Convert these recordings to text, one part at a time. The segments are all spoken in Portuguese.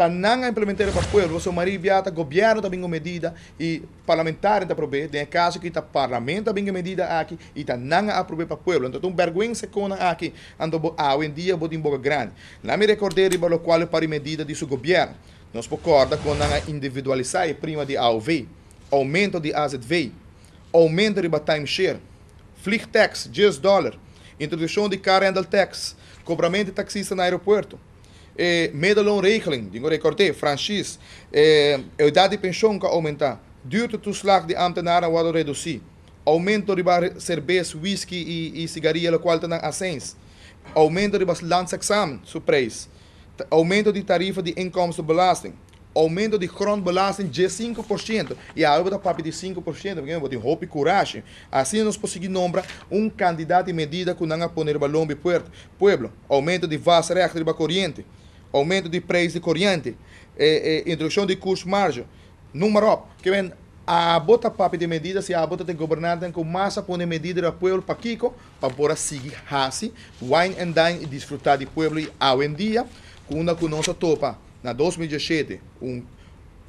tanang a implementar para o povo, seu marido viata, governo também com medida e parlamentar está prover, tem caso que está parlamento também com medida aqui e tanang a prover para o povo. Então, tem vergonha com aqui, ando a ah, hoje em dia botim boca grande. Não me recordei para o qual para medida de seu governo. Nós concorda com a individualizar e prima de AOV, aumento de AZV, aumento de timeshare, flick tax, just dollar, introdução de car handle tax, cobramento de taxista no aeroporto, é, eh, reichling regeling, die recorte, franchise, é, a idade de pensão que aumenta aumentar, do slag de ambtenaren reduzir, aumento de cerveja, whisky e, e o qual tem acens, aumento de lance exame, preço, aumento de tarifa de inkomstenbelasting, aumento de grondbelasting de 5%. E aí eu vou dar papo de 5%, porque eu vou ter roupa e coragem. Assim nós conseguimos nombrar um candidato de medida que não aponer balão de puerto. Pueblo, aumento de vaso reação de corrente aumento de preços de corrente, eh, eh, introdução de custo margem, número up, que vem a bota papo de medidas e a bota de governante com massa põe para o povo para Kiko, para poder seguir assim, wine and dine e desfrutar de povo ao em dia, com uma que nossa topa, na 2017, um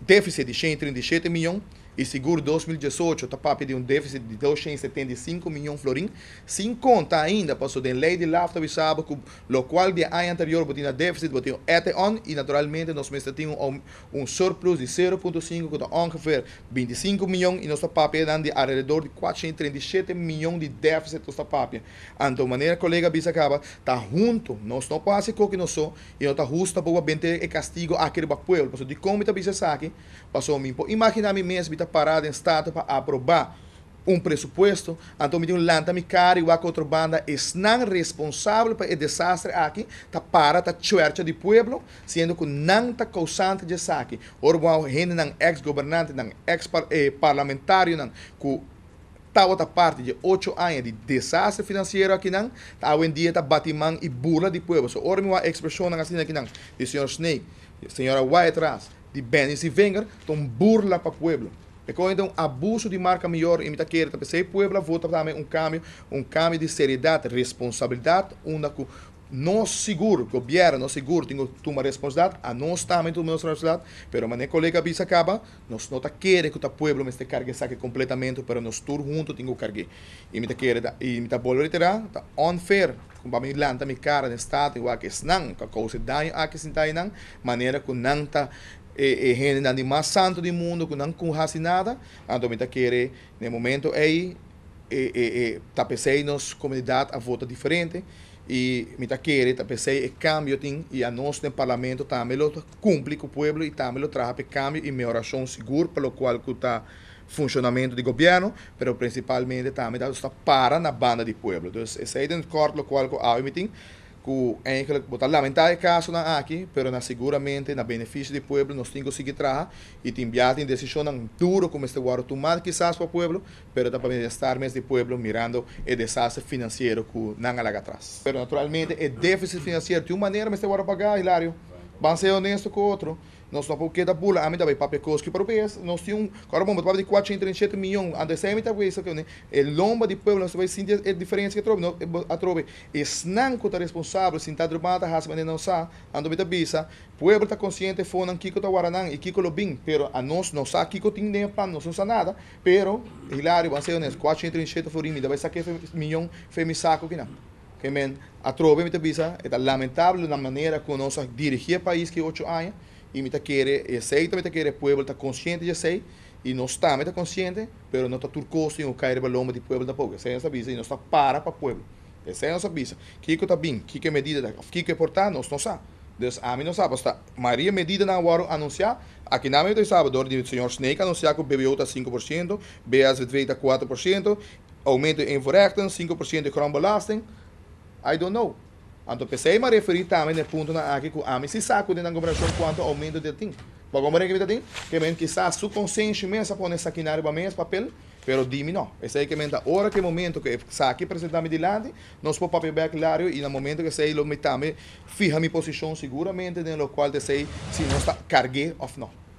déficit de 137 milhões, e seguro 2018 está para de um déficit de 275 milhões de florins, sem conta ainda, passou de lei de lafta bisaba, o qual de ano anterior botinha déficit, botinha até on, e naturalmente nós mesmos temos um, um surplus de 0,5, que está ongeveer 25 milhões, e nossa tá papia dando de alrededor de 437 milhões de déficit nossa tá papia. Então, maneira, colega acaba está junto, nós não tá passa com que nós somos, e não está justa para o castigo aquele povo, passou de como está Bisacaba, passou, imaginar-me mesmo, parada em Estado para aprovar um pressuposto, então me lanta me cara e banda, contrabanda não responsável para o desastre aqui, está para a tá chuercha de pueblo, sendo que não está causante de saque. Orbo gente não ex-governante, não ex-parlamentário, eh, não que tá outra parte de oito anos de desastre financeiro aqui não, tá hoje em dia está batimão e burla de pueblo. So, orbo a expressão assim aqui não, de senhor Snake, senhora White Ras, de Benny Sivenger, estão burla para o pueblo. Recorre então abuso de marca melhor em Itaquera, TPC Puebla, vota também um caminho, um caminho de seriedade, responsabilidade, uma que nós seguro, que o Biera, nós seguro, tem uma responsabilidade, a nós também temos uma responsabilidade, mas mané colega bis acaba, nós não tá que o Puebla me cargue saque completamente, mas nós todos juntos temos cargue. E me tá quer, e me tá volvo reiterar, tá unfair, com ba me lanta minha cara no estado, igual que não, ah, que a coisa dá, a que se dá, maneira que não está e, e gente de mais santo do mundo que não conhece nada, então me quer no momento aí e, e, e tapecei nos comunidade a voto diferente e me quer tapecei e cambio tem e a nós no parlamento também lo cumpre com o povo e também lo traga traz cambio e melhoração segura pelo qual que está funcionamento de governo, mas principalmente também está para na banda de povo. Então, esse é o corte no qual eu me tenho que la botar de caso aquí, aquí, pero na seguramente na beneficio pueblo pueblo nos temos que y y te en decisión duro como este tu mal quizás para el pueblo, pero también estar mes de pueblo mirando el desastre financiero que nan alaga atrás. Pero naturalmente el déficit financiero, de una manera me este guarda pagar, Hilario, Bansejo nisso com outro. Nós não porque da bula, a mim também, papi que para o país. Nós temos um, agora vamos, papi de 437 milhões, a decém, tá com isso, que el lomba de povo, nós vamos sentir a diferença que trove, a trove. E snanco tá responsável, se tá drumada, raça, mas não a ando bita visa povo está consciente, fonan, kiko tá guaranan e kiko lobim, pero a nós não sa kiko tem nem plan, nós não sabe nada, pero, Hilário, Bansejo nisso, 437 forim, também saque milhão, saco que não que men atrobe mita bisa eta lamentable la maneira que nós dirigir país que oito anos e mita querer aceita mita querer povo está consciente de sei e não está mita consciente, pero não está turcoso e não cair balão de povo da pouco. Essa é a nossa bisa e não está para para povo. Essa é a nossa bisa. Que que está bem, que que medida, que que portar, nós não sabe. Deus a mim não sabe, está Maria medida na hora anunciar, aqui na minha Salvador o senhor Snake anunciar que o BBO está 5%, BASV está 4%, aumento em Verrechten, 5% de crombelasting, I don't know. Anto pesei ma referi também no punto na aki ku ami si saco de conversão quanto aumento de tin. Bagomare que tem, que men quizás su consciência imensa pone saquinário para mês papel, pero dime não. Esse é que menta hora que momento que saque apresentar-me de lado, não se papel bem claro e no momento que sei lo metame, fija minha posição seguramente, no qual de sei se não está cargue ou não.